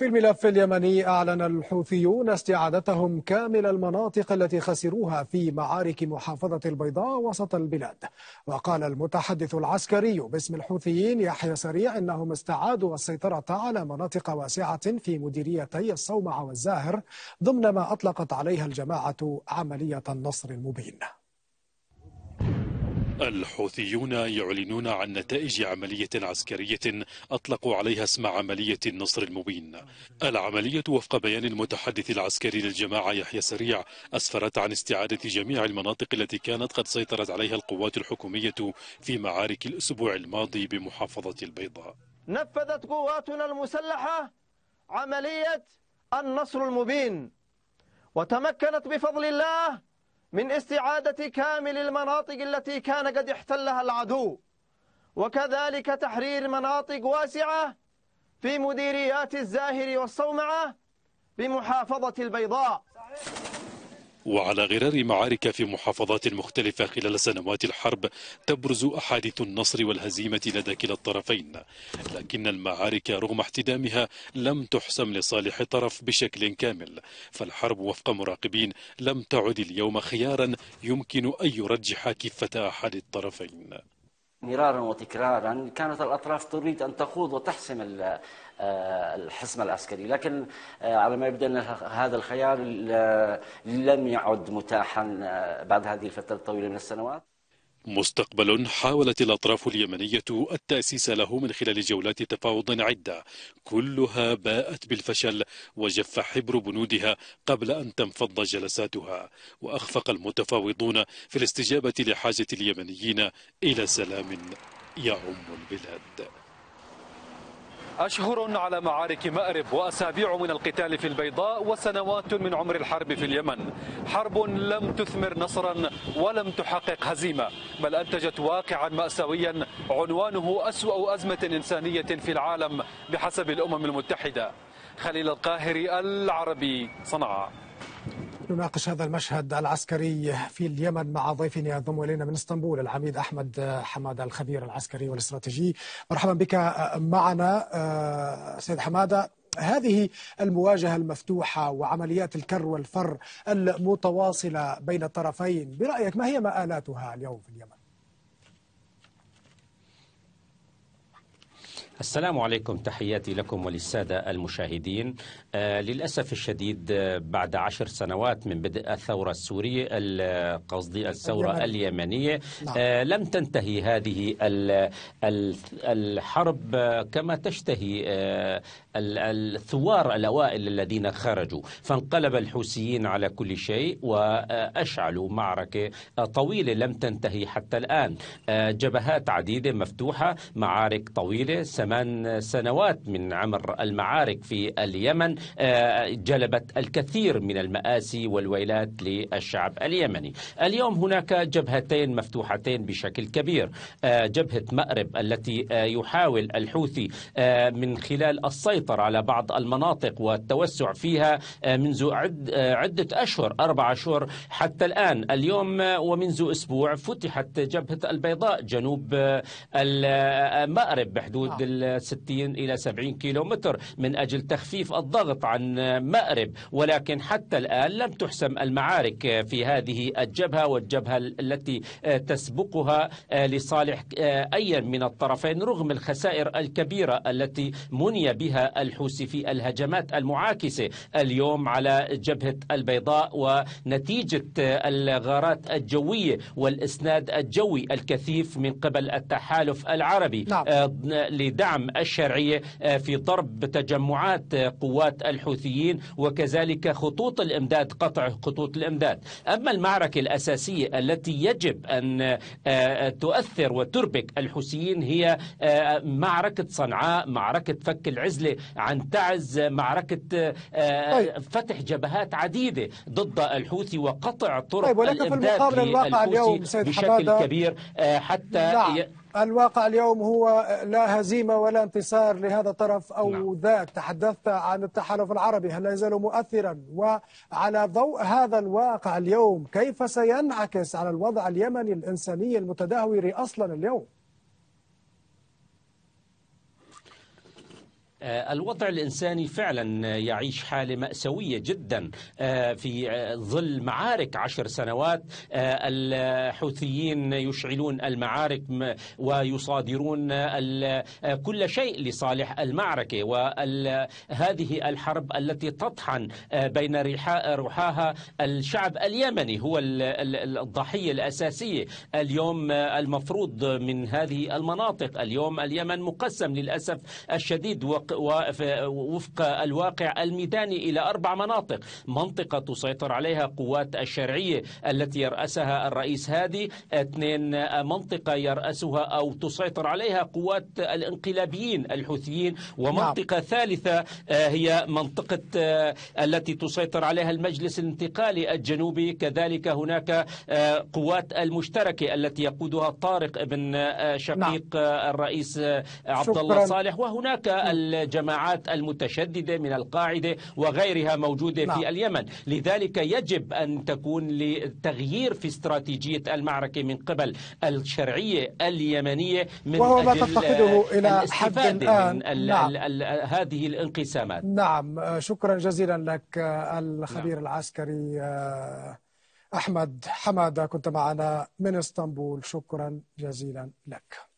في الملف اليمني أعلن الحوثيون استعادتهم كامل المناطق التي خسروها في معارك محافظة البيضاء وسط البلاد وقال المتحدث العسكري باسم الحوثيين يحيى سريع إنهم استعادوا السيطرة على مناطق واسعة في مديريتي الصومعة والزاهر ضمن ما أطلقت عليها الجماعة عملية النصر المبين الحوثيون يعلنون عن نتائج عملية عسكرية أطلقوا عليها اسم عملية النصر المبين العملية وفق بيان المتحدث العسكري للجماعة يحيى سريع أسفرت عن استعادة جميع المناطق التي كانت قد سيطرت عليها القوات الحكومية في معارك الأسبوع الماضي بمحافظة البيضاء نفذت قواتنا المسلحة عملية النصر المبين وتمكنت بفضل الله من استعادة كامل المناطق التي كان قد احتلها العدو وكذلك تحرير مناطق واسعة في مديريات الزاهر والصومعة بمحافظة البيضاء صحيح. وعلى غرار معارك في محافظات مختلفة خلال سنوات الحرب تبرز أحاديث النصر والهزيمة لدى كلا الطرفين لكن المعارك رغم احتدامها لم تحسم لصالح طرف بشكل كامل فالحرب وفق مراقبين لم تعد اليوم خيارا يمكن أن يرجح كفة أحد الطرفين مرارا وتكرارا كانت الأطراف تريد أن تخوض وتحسم آه، الحسم العسكري لكن آه، على ما يبدو أن هذا الخيار آه، لم يعد متاحا بعد هذه الفترة الطويلة من السنوات مستقبل حاولت الأطراف اليمنية التأسيس له من خلال جولات تفاوض عدة كلها باءت بالفشل وجف حبر بنودها قبل أن تنفض جلساتها وأخفق المتفاوضون في الاستجابة لحاجة اليمنيين إلى سلام يعم البلاد أشهر على معارك مأرب وأسابيع من القتال في البيضاء وسنوات من عمر الحرب في اليمن حرب لم تثمر نصرا ولم تحقق هزيمة بل أنتجت واقعا مأساويا عنوانه أسوأ أزمة إنسانية في العالم بحسب الأمم المتحدة خليل القاهري العربي صنعاء نناقش هذا المشهد العسكري في اليمن مع ضيفنا ينضم الينا من اسطنبول العميد احمد حماده الخبير العسكري والاستراتيجي مرحبا بك آه، معنا آه، سيد حماده هذه المواجهة المفتوحة وعمليات الكر والفر المتواصلة بين الطرفين برأيك ما هي مآلاتها اليوم في اليمن؟ السلام عليكم تحياتي لكم وللسادة المشاهدين آه للأسف الشديد آه، بعد عشر سنوات من بدء الثورة السورية قصدي الثورة اليمنية نعم. آه لم تنتهي هذه الحرب آه، كما تشتهي آه، الثوار الأوائل الذين خرجوا فانقلب الحوثيين على كل شيء وأشعلوا معركة طويلة لم تنتهي حتى الآن جبهات عديدة مفتوحة معارك طويلة ثمان سنوات من عمر المعارك في اليمن آه، جلبت الكثير من المآسي والويلات للشعب اليمني اليوم هناك جبهتين مفتوحتين بشكل كبير آه، جبهة مأرب التي آه، يحاول الحوثي من خلال السيطرة على بعض المناطق والتوسع فيها منذ عدة أشهر أربع أشهر حتى الآن اليوم ومنذ أسبوع فتحت جبهة البيضاء جنوب المأرب بحدود 60 إلى 70 كيلو متر من أجل تخفيف الضغط عن مأرب ولكن حتى الآن لم تحسم المعارك في هذه الجبهة والجبهة التي تسبقها لصالح أي من الطرفين رغم الخسائر الكبيرة التي مني بها الحوثي في الهجمات المعاكسة اليوم على جبهة البيضاء ونتيجة الغارات الجوية والإسناد الجوي الكثيف من قبل التحالف العربي نعم. آه، لدعم الدعم الشرعية آه، في ضرب تجمعات آه، قوات الحوثيين وكذلك خطوط الإمداد قطع خطوط الإمداد أما المعركة الأساسية التي يجب أن آه، تؤثر وتربك الحوثيين هي معركة صنعاء معركة فك العزلة عن تعز معركة طيب. فتح جبهات عديدة ضد الحوثي وقطع طرق طيب ولكن في المقابل الواقع اليوم سيد بشكل حمادة كبير حتى نعم. الواقع اليوم هو لا هزيمة ولا انتصار لهذا الطرف أو نعم. ذاك تحدثت عن التحالف العربي هل يزال مؤثرا وعلى ضوء هذا الواقع اليوم كيف سينعكس على الوضع اليمني الإنساني المتدهور أصلا اليوم آه، الوضع الإنساني فعلا يعيش حالة مأساوية جدا آه، في آه، ظل معارك عشر سنوات الحوثيين يشعلون المعارك ويصادرون كل شيء لصالح المعركة وهذه الحرب التي تطحن بين رحاها الشعب اليمني هو الضحية الأساسية اليوم المفروض من هذه المناطق اليوم اليمن مقسم للأسف الشديد وق وفق الواقع الميداني إلى أربع مناطق منطقة تسيطر عليها قوات الشرعية التي يرأسها الرئيس هادي اثنين منطقة يرأسها أو تسيطر عليها قوات الانقلابيين الحوثيين ومنطقة نعم. ثالثة آه، هي منطقة آه، التي تسيطر عليها المجلس الانتقالي الجنوبي كذلك هناك آه، قوات المشتركة التي يقودها طارق بن شقيق نعم. الرئيس عبد الله صالح وهناك نعم. الجماعات المتشددة من القاعدة وغيرها موجودة لا. في نعم. اليمن لذلك يجب أن تكون لتغيير في استراتيجية المعركة من قبل الشرعية اليمنية من وهو ما تفتقده إلى حد الآن الـ نعم. الـ الـ هذه الانقسامات نعم شكرا جزيلا لك الخبير نعم. العسكري آه، أحمد حمادة كنت معنا من اسطنبول شكرا جزيلا لك